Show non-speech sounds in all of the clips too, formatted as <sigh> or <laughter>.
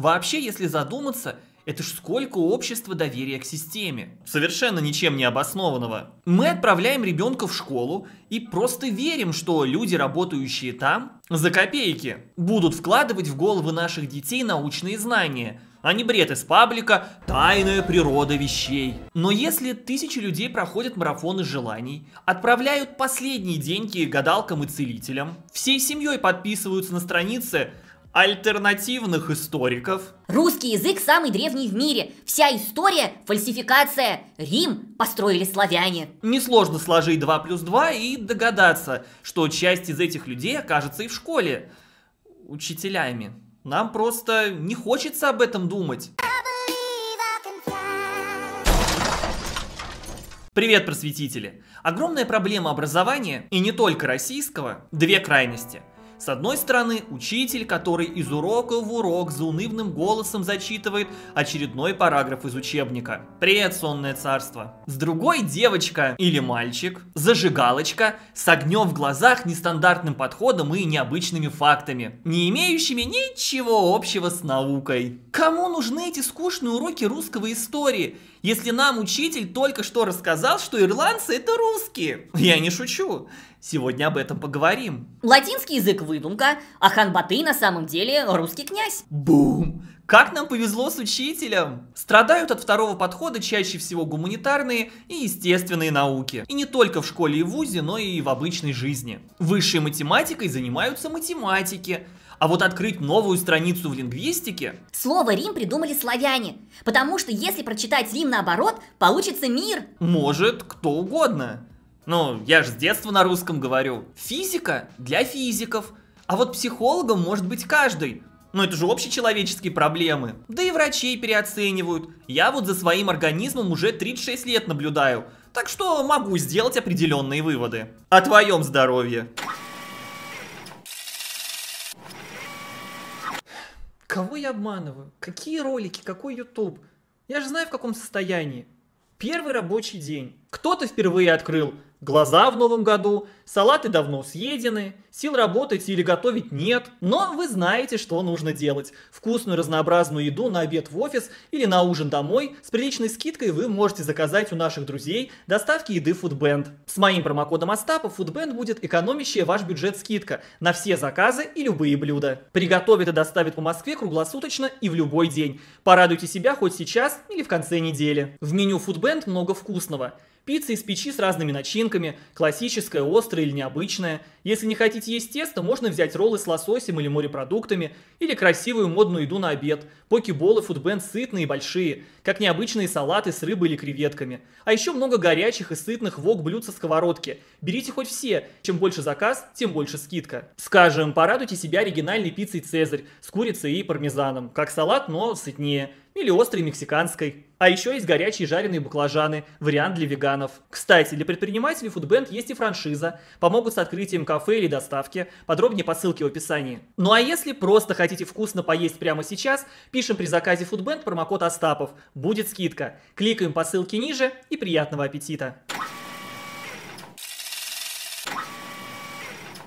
Вообще, если задуматься, это ж сколько общества доверия к системе. Совершенно ничем не обоснованного. Мы отправляем ребенка в школу и просто верим, что люди, работающие там, за копейки, будут вкладывать в головы наших детей научные знания, а не бред из паблика «Тайная природа вещей». Но если тысячи людей проходят марафоны желаний, отправляют последние деньги гадалкам и целителям, всей семьей подписываются на страницы – альтернативных историков. Русский язык самый древний в мире. Вся история – фальсификация. Рим построили славяне. Несложно сложить 2 плюс 2 и догадаться, что часть из этих людей окажется и в школе. Учителями. Нам просто не хочется об этом думать. Привет, просветители! Огромная проблема образования, и не только российского, две крайности – с одной стороны, учитель, который из урока в урок за унывным голосом зачитывает очередной параграф из учебника. Привет, сонное царство. С другой девочка или мальчик, зажигалочка, с огнем в глазах, нестандартным подходом и необычными фактами, не имеющими ничего общего с наукой. Кому нужны эти скучные уроки русского истории, если нам учитель только что рассказал, что ирландцы это русские? Я не шучу. Сегодня об этом поговорим. Латинский язык выдумка, а Хан Батый на самом деле русский князь. Бум! Как нам повезло с учителем! Страдают от второго подхода чаще всего гуманитарные и естественные науки. И не только в школе и вузе, но и в обычной жизни. Высшей математикой занимаются математики. А вот открыть новую страницу в лингвистике... Слово «Рим» придумали славяне, потому что если прочитать «Рим» наоборот, получится мир. Может, кто угодно. Ну, я же с детства на русском говорю. Физика для физиков. А вот психологом может быть каждый. Но ну, это же общечеловеческие проблемы. Да и врачей переоценивают. Я вот за своим организмом уже 36 лет наблюдаю. Так что могу сделать определенные выводы. О твоем здоровье. Кого я обманываю? Какие ролики? Какой YouTube? Я же знаю, в каком состоянии. Первый рабочий день. Кто-то впервые открыл Глаза в новом году, салаты давно съедены, сил работать или готовить нет, но вы знаете, что нужно делать. Вкусную разнообразную еду на обед в офис или на ужин домой с приличной скидкой вы можете заказать у наших друзей доставки еды Foodband. С моим промокодом Остапа Foodband будет экономящая ваш бюджет скидка на все заказы и любые блюда. Приготовит и доставит по Москве круглосуточно и в любой день. Порадуйте себя хоть сейчас или в конце недели. В меню Foodband много вкусного – Пицца из печи с разными начинками, классическая, острая или необычная. Если не хотите есть тесто, можно взять роллы с лососем или морепродуктами, или красивую модную еду на обед. Покеболы, фудбенд сытные и большие, как необычные салаты с рыбой или креветками. А еще много горячих и сытных вок блюд со сковородки. Берите хоть все, чем больше заказ, тем больше скидка. Скажем, порадуйте себя оригинальной пиццей «Цезарь» с курицей и пармезаном. Как салат, но сытнее. Или острой мексиканской. А еще есть горячие жареные баклажаны, вариант для веганов. Кстати, для предпринимателей Foodband есть и франшиза. Помогут с открытием кафе или доставки. Подробнее по ссылке в описании. Ну а если просто хотите вкусно поесть прямо сейчас, пишем при заказе Foodband промокод Остапов. Будет скидка. Кликаем по ссылке ниже и приятного аппетита!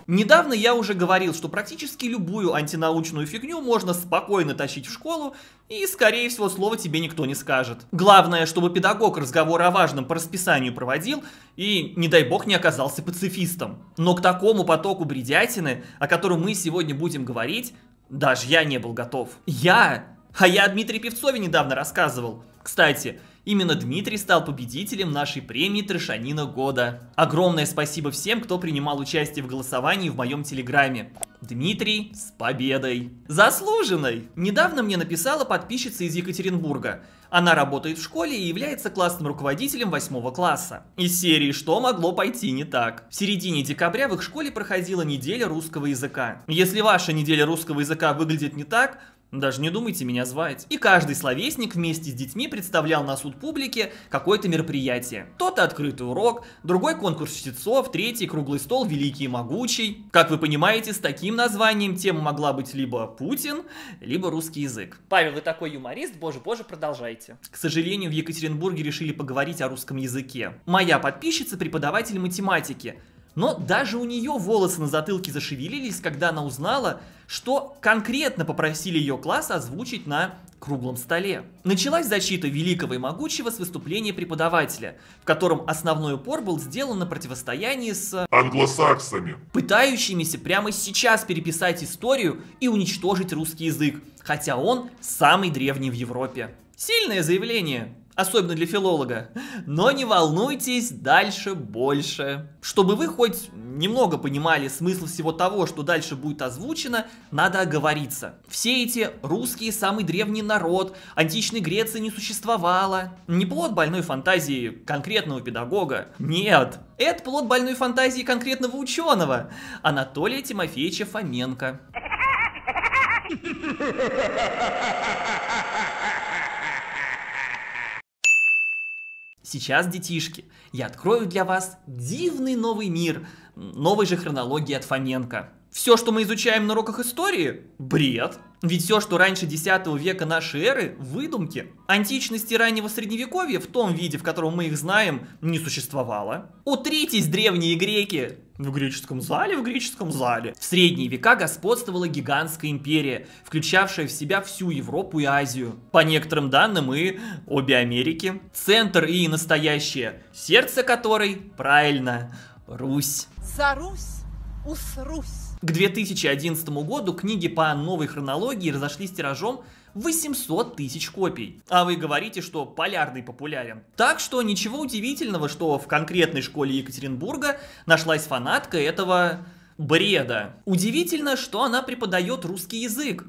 Недавно я уже говорил, что практически любую антинаучную фигню можно спокойно тащить в школу, и, скорее всего, слова тебе никто не скажет. Главное, чтобы педагог разговор о важном по расписанию проводил и, не дай бог, не оказался пацифистом. Но к такому потоку бредятины, о котором мы сегодня будем говорить, даже я не был готов. Я? А я о Дмитрии Певцове недавно рассказывал. Кстати, Именно Дмитрий стал победителем нашей премии «Трешанина года». Огромное спасибо всем, кто принимал участие в голосовании в моем телеграме. Дмитрий с победой! Заслуженной! Недавно мне написала подписчица из Екатеринбурга. Она работает в школе и является классным руководителем 8 класса. Из серии «Что могло пойти не так?». В середине декабря в их школе проходила неделя русского языка. Если ваша неделя русского языка выглядит не так, даже не думайте меня звать. И каждый словесник вместе с детьми представлял на суд публики какое-то мероприятие. Кто-то открытый урок, другой конкурс чтецов, третий круглый стол «Великий и могучий». Как вы понимаете, с таким названием тема могла быть либо Путин, либо русский язык. Павел, вы такой юморист, боже-боже, продолжайте. К сожалению, в Екатеринбурге решили поговорить о русском языке. Моя подписчица преподаватель математики – но даже у нее волосы на затылке зашевелились, когда она узнала, что конкретно попросили ее класс озвучить на круглом столе. Началась защита Великого и Могучего с выступления преподавателя, в котором основной упор был сделан на противостоянии с... Англосаксами. Пытающимися прямо сейчас переписать историю и уничтожить русский язык, хотя он самый древний в Европе. Сильное заявление, особенно для филолога. Но не волнуйтесь, дальше больше. Чтобы вы хоть немного понимали смысл всего того, что дальше будет озвучено, надо оговориться. Все эти русские самый древний народ, античной Греции не существовало. Не плод больной фантазии конкретного педагога. Нет, это плод больной фантазии конкретного ученого. Анатолия Тимофеевича Фоменко. Ha ha ha ha ha! Сейчас, детишки, я открою для вас дивный новый мир, новой же хронологии от Фоменко. Все, что мы изучаем на уроках истории – бред. Ведь все, что раньше X века нашей эры – выдумки. Античности раннего средневековья в том виде, в котором мы их знаем, не существовало. Утритесь, древние греки! В греческом зале, в греческом зале. В средние века господствовала гигантская империя, включавшая в себя всю Европу и Азию. По некоторым данным и обе Америки. Центр и настоящее, сердце которой, правильно, Русь. За Русь, усрусь. К 2011 году книги по новой хронологии разошлись тиражом 800 тысяч копий. А вы говорите, что полярный популярен. Так что ничего удивительного, что в конкретной школе Екатеринбурга нашлась фанатка этого бреда. Удивительно, что она преподает русский язык.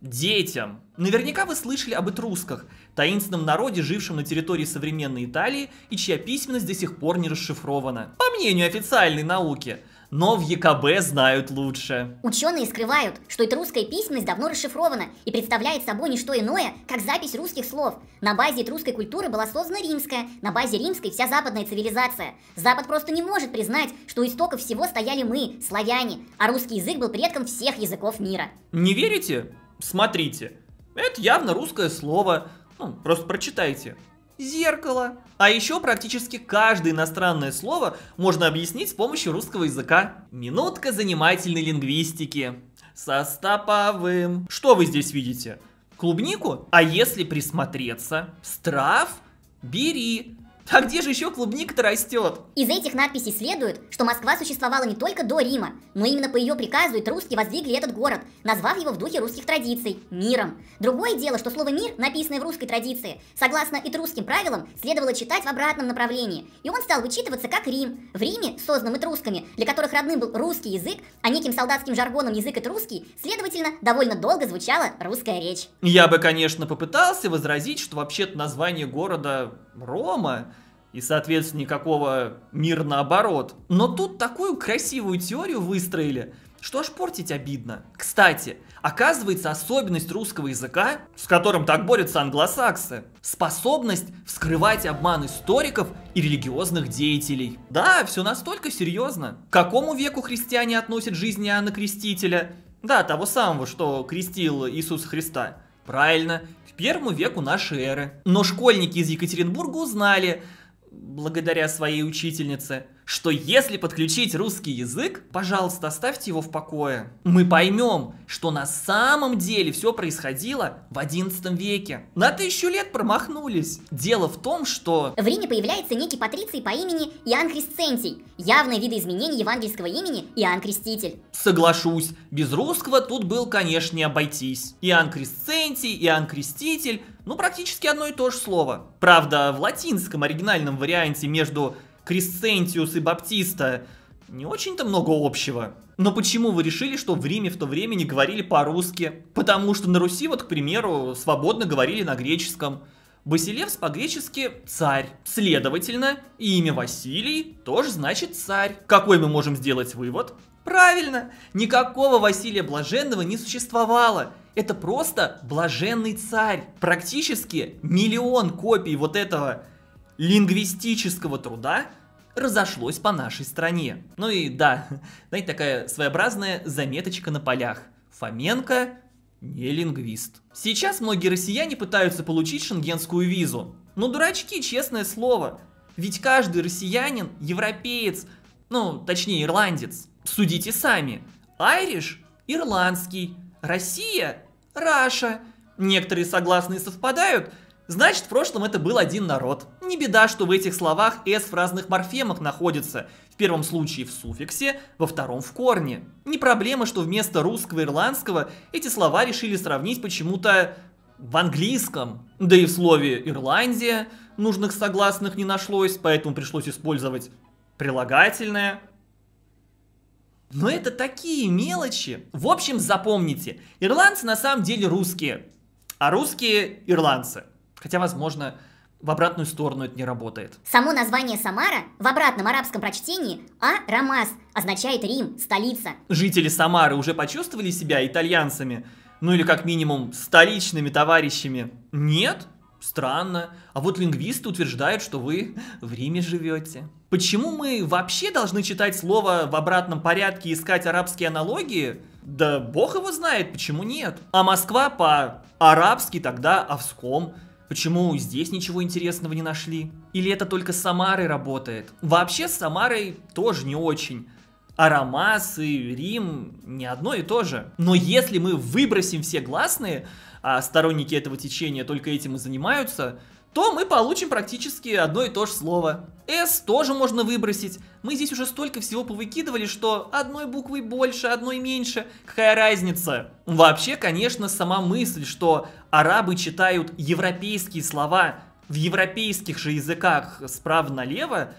Детям. Наверняка вы слышали об этрусках, таинственном народе, жившем на территории современной Италии и чья письменность до сих пор не расшифрована. По мнению официальной науки – но в ЕКБ знают лучше. Ученые скрывают, что эта русская письменность давно расшифрована и представляет собой не что иное, как запись русских слов. На базе этрусской культуры была создана римская, на базе римской вся западная цивилизация. Запад просто не может признать, что у истоков всего стояли мы, славяне, а русский язык был предком всех языков мира. Не верите? Смотрите. Это явно русское слово. Ну, просто прочитайте зеркало. А еще практически каждое иностранное слово можно объяснить с помощью русского языка. Минутка занимательной лингвистики. Со стоповым. Что вы здесь видите? Клубнику? А если присмотреться? Страв? Бери. А где же еще клубника-то растет? Из этих надписей следует, что Москва существовала не только до Рима, но именно по ее приказу и труски воздвигли этот город, назвав его в духе русских традиций – миром. Другое дело, что слово «мир», написанное в русской традиции, согласно этрусским правилам, следовало читать в обратном направлении, и он стал вычитываться как Рим. В Риме, созданном этрусками, для которых родным был русский язык, а неким солдатским жаргоном язык этрусский, следовательно, довольно долго звучала русская речь. Я бы, конечно, попытался возразить, что вообще-то название города Рома, и, соответственно, никакого мир наоборот. Но тут такую красивую теорию выстроили, что аж портить обидно. Кстати, оказывается, особенность русского языка, с которым так борются англосаксы, способность вскрывать обман историков и религиозных деятелей. Да, все настолько серьезно. К какому веку христиане относят жизнь Иоанна Крестителя? Да, того самого, что крестил Иисус Христа. Правильно, к первому веку нашей эры. Но школьники из Екатеринбурга узнали, благодаря своей учительнице – что если подключить русский язык, пожалуйста, оставьте его в покое. Мы поймем, что на самом деле все происходило в 11 веке. На тысячу лет промахнулись. Дело в том, что... В Риме появляется некий патриций по имени Иоанн Кресцентий. Явное видоизменение евангельского имени Иоанн Креститель. Соглашусь, без русского тут был, конечно, не обойтись. Иоанн Кресцентий, Иоанн Креститель, ну практически одно и то же слово. Правда, в латинском оригинальном варианте между Крисцентиус и Баптиста не очень-то много общего. Но почему вы решили, что в Риме в то время не говорили по-русски? Потому что на Руси, вот, к примеру, свободно говорили на греческом. Василевс по-гречески «царь». Следовательно, имя Василий тоже значит «царь». Какой мы можем сделать вывод? Правильно, никакого Василия Блаженного не существовало. Это просто блаженный царь. Практически миллион копий вот этого лингвистического труда разошлось по нашей стране. Ну и да, <laughs> знаете, такая своеобразная заметочка на полях. Фоменко не лингвист. Сейчас многие россияне пытаются получить шенгенскую визу. но ну, дурачки, честное слово. Ведь каждый россиянин европеец, ну точнее ирландец. Судите сами. Айриш – ирландский, Россия – Раша. Некоторые согласные совпадают – Значит, в прошлом это был один народ. Не беда, что в этих словах «с» в разных морфемах находится. В первом случае в суффиксе, во втором в корне. Не проблема, что вместо русского и ирландского эти слова решили сравнить почему-то в английском. Да и в слове «Ирландия» нужных согласных не нашлось, поэтому пришлось использовать прилагательное, но это такие мелочи. В общем, запомните, ирландцы на самом деле русские, а русские ирландцы. Хотя, возможно, в обратную сторону это не работает. Само название Самара в обратном арабском прочтении а Рамас означает Рим, столица. Жители Самары уже почувствовали себя итальянцами, ну или как минимум столичными товарищами? Нет? Странно. А вот лингвисты утверждают, что вы в Риме живете. Почему мы вообще должны читать слово в обратном порядке и искать арабские аналогии? Да бог его знает, почему нет. А Москва по-арабски тогда овском, Почему здесь ничего интересного не нашли? Или это только с Самарой работает? Вообще с Самарой тоже не очень. Арамас и Рим не одно и то же. Но если мы выбросим все гласные, а сторонники этого течения только этим и занимаются, то мы получим практически одно и то же слово. S тоже можно выбросить. Мы здесь уже столько всего повыкидывали, что одной буквы больше, одной меньше. Какая разница? Вообще, конечно, сама мысль, что арабы читают европейские слова в европейских же языках справа налево,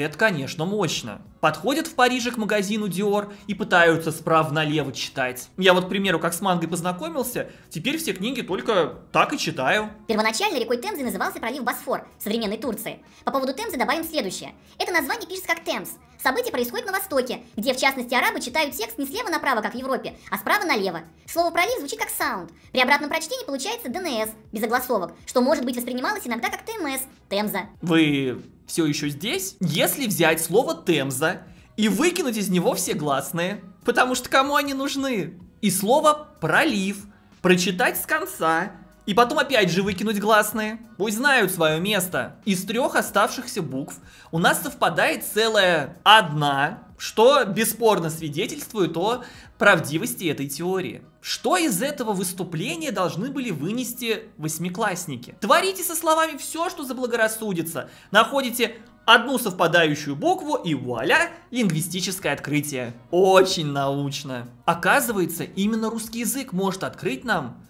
это, конечно, мощно. Подходят в Париже к магазину Dior и пытаются справа налево читать. Я вот, к примеру, как с мангой познакомился, теперь все книги только так и читаю. Первоначально рекой Темзы назывался пролив Босфор современной Турции. По поводу Темзы добавим следующее. Это название пишется как Темз. Событие происходит на Востоке, где, в частности, арабы читают текст не слева направо, как в Европе, а справа налево. Слово «пролив» звучит как «саунд». При обратном прочтении получается «ДНС» без огласовок, что может быть воспринималось иногда как «ТМС» – «Темза». Вы все еще здесь. Если взять слово «темза» и выкинуть из него все гласные, потому что кому они нужны? И слово «пролив» прочитать с конца, и потом опять же выкинуть гласные. Пусть знают свое место. Из трех оставшихся букв у нас совпадает целая одна, что бесспорно свидетельствует о правдивости этой теории. Что из этого выступления должны были вынести восьмиклассники? Творите со словами все, что заблагорассудится. Находите одну совпадающую букву и вуаля, лингвистическое открытие. Очень научно. Оказывается, именно русский язык может открыть нам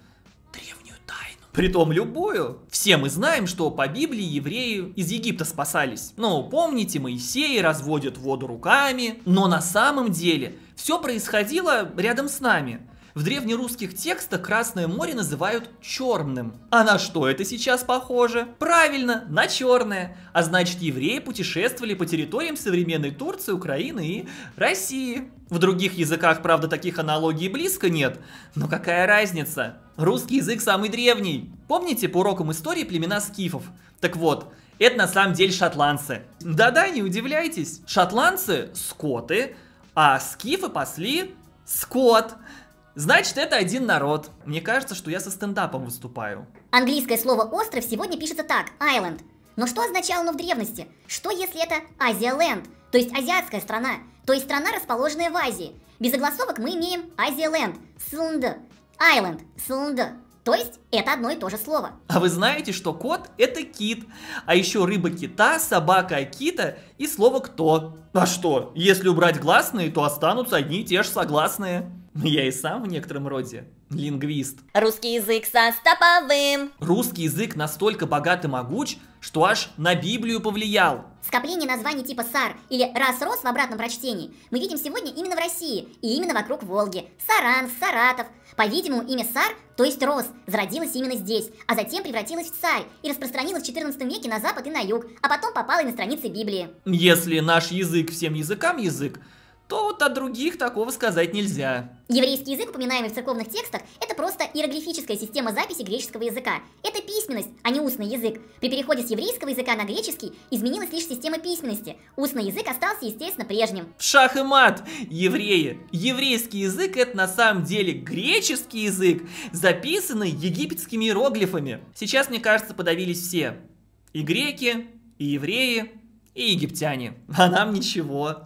древнюю тайну. Притом любую. Все мы знаем, что по Библии евреи из Египта спасались. Ну, помните, Моисей разводит воду руками. Но на самом деле все происходило рядом с нами. В древнерусских текстах Красное море называют черным. А на что это сейчас похоже? Правильно, на черное. А значит, евреи путешествовали по территориям современной Турции, Украины и России. В других языках, правда, таких аналогий близко нет, но какая разница? Русский язык самый древний. Помните по урокам истории племена скифов? Так вот, это на самом деле шотландцы. Да-да, не удивляйтесь. Шотландцы – скоты, а скифы пасли скот. Значит, это один народ. Мне кажется, что я со стендапом выступаю. Английское слово «остров» сегодня пишется так – «island». Но что означало оно в древности? Что если это «Азия-ленд», то есть азиатская страна, то есть страна, расположенная в Азии? Без огласовок мы имеем «Азия-ленд», «сленд», «island», «сленд». То есть это одно и то же слово. А вы знаете, что кот – это кит, а еще рыба кита, собака кита и слово «кто». А что, если убрать гласные, то останутся одни и те же согласные но ну, я и сам в некотором роде лингвист. Русский язык со Стоповым. Русский язык настолько богат и могуч, что аж на Библию повлиял. Скопление названий типа «сар» или «рас-рос» в обратном прочтении мы видим сегодня именно в России и именно вокруг Волги. Саран, Саратов. По-видимому, имя «сар», то есть «рос», зародилось именно здесь, а затем превратилось в «царь» и распространилось в 14 веке на запад и на юг, а потом попало и на страницы Библии. Если наш язык всем языкам язык, то вот о других такого сказать нельзя. Еврейский язык, упоминаемый в церковных текстах, это просто иероглифическая система записи греческого языка. Это письменность, а не устный язык. При переходе с еврейского языка на греческий изменилась лишь система письменности. Устный язык остался, естественно, прежним. Шах и мат! Евреи! Еврейский язык это на самом деле греческий язык, записанный египетскими иероглифами. Сейчас, мне кажется, подавились все. И греки, и евреи, и египтяне. А нам ничего.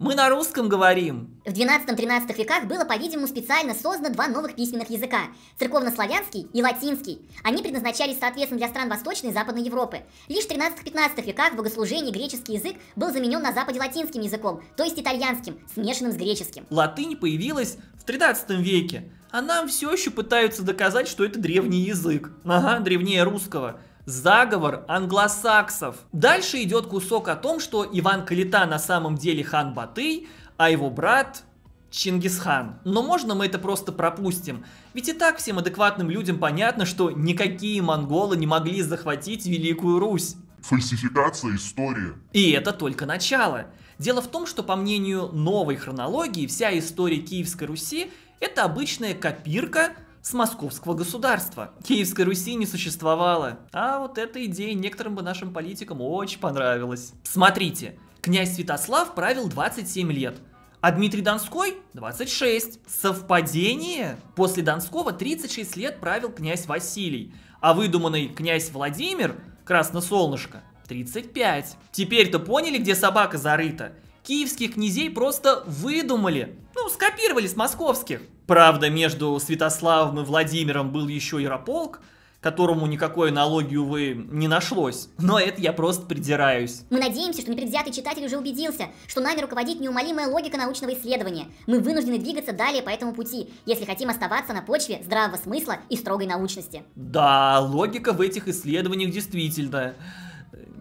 Мы на русском говорим. В 12-13 веках было, по-видимому, специально создано два новых письменных языка – церковнославянский и латинский. Они предназначались, соответственно, для стран Восточной и Западной Европы. Лишь в 13-15 веках в богослужении греческий язык был заменен на Западе латинским языком, то есть итальянским, смешанным с греческим. Латынь появилась в 13 веке, а нам все еще пытаются доказать, что это древний язык. Ага, древнее русского заговор англосаксов. Дальше идет кусок о том, что Иван Калита на самом деле хан Батый, а его брат Чингисхан. Но можно мы это просто пропустим? Ведь и так всем адекватным людям понятно, что никакие монголы не могли захватить Великую Русь. Фальсификация истории. И это только начало. Дело в том, что по мнению новой хронологии, вся история Киевской Руси – это обычная копирка с московского государства. Киевской Руси не существовало. А вот эта идея некоторым бы нашим политикам очень понравилась. Смотрите, князь Святослав правил 27 лет, а Дмитрий Донской 26. Совпадение? После Донского 36 лет правил князь Василий, а выдуманный князь Владимир, красносолнышко, 35. Теперь-то поняли, где собака зарыта? Киевских князей просто выдумали скопировали с московских. Правда, между Святославом и Владимиром был еще Ярополк, которому никакой аналогии, увы, не нашлось. Но это я просто придираюсь. Мы надеемся, что непредвзятый читатель уже убедился, что нами руководит неумолимая логика научного исследования. Мы вынуждены двигаться далее по этому пути, если хотим оставаться на почве здравого смысла и строгой научности. Да, логика в этих исследованиях действительно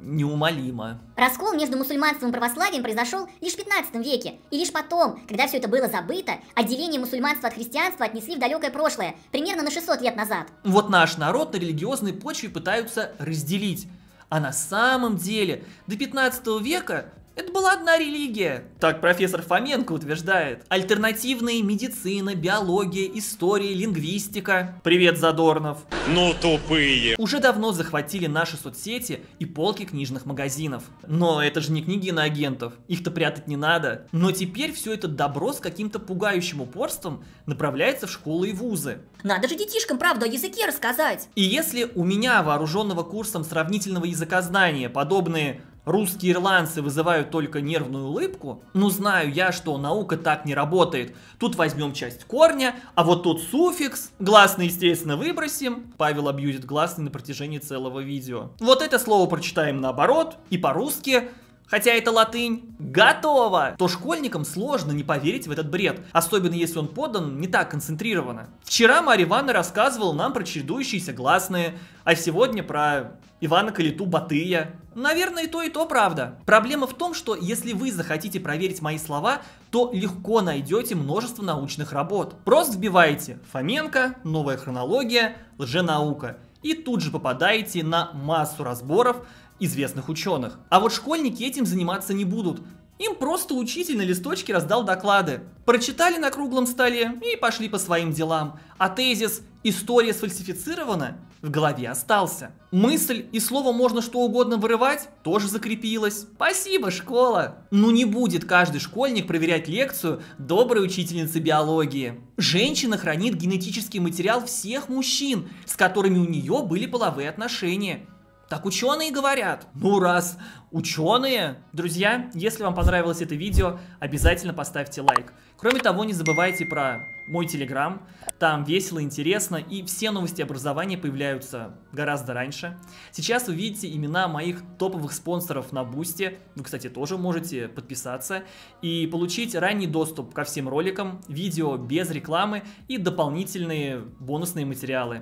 неумолимо. Раскол между мусульманством и православием произошел лишь в 15 веке, и лишь потом, когда все это было забыто, отделение мусульманства от христианства отнесли в далекое прошлое, примерно на 600 лет назад. Вот наш народ на религиозной почве пытаются разделить. А на самом деле до 15 века это была одна религия. Так профессор Фоменко утверждает. Альтернативные медицина, биология, история, лингвистика. Привет, Задорнов. Ну тупые. Уже давно захватили наши соцсети и полки книжных магазинов. Но это же не книги на агентов. Их-то прятать не надо. Но теперь все это добро с каким-то пугающим упорством направляется в школы и вузы. Надо же детишкам правду о языке рассказать. И если у меня, вооруженного курсом сравнительного языкознания, подобные русские ирландцы вызывают только нервную улыбку, ну знаю я, что наука так не работает. Тут возьмем часть корня, а вот тут суффикс, гласный, естественно, выбросим. Павел абьюзит гласный на протяжении целого видео. Вот это слово прочитаем наоборот, и по-русски – Хотя это латынь. Готово! То школьникам сложно не поверить в этот бред, особенно если он подан не так концентрированно. Вчера Марья Ивановна рассказывала нам про чередующиеся гласные, а сегодня про Ивана Калиту Батыя. Наверное, и то, и то правда. Проблема в том, что если вы захотите проверить мои слова, то легко найдете множество научных работ. Просто вбивайте Фоменко, новая хронология, лженаука. И тут же попадаете на массу разборов, известных ученых. А вот школьники этим заниматься не будут. Им просто учитель на листочке раздал доклады. Прочитали на круглом столе и пошли по своим делам. А тезис «История сфальсифицирована» в голове остался. Мысль и слово «можно что угодно вырывать» тоже закрепилась. Спасибо, школа! Ну не будет каждый школьник проверять лекцию доброй учительницы биологии. Женщина хранит генетический материал всех мужчин, с которыми у нее были половые отношения. Так ученые говорят. Ну раз ученые, друзья, если вам понравилось это видео, обязательно поставьте лайк. Кроме того, не забывайте про мой телеграм, там весело, интересно и все новости образования появляются гораздо раньше. Сейчас вы видите имена моих топовых спонсоров на Бусте, вы, кстати, тоже можете подписаться и получить ранний доступ ко всем роликам, видео без рекламы и дополнительные бонусные материалы.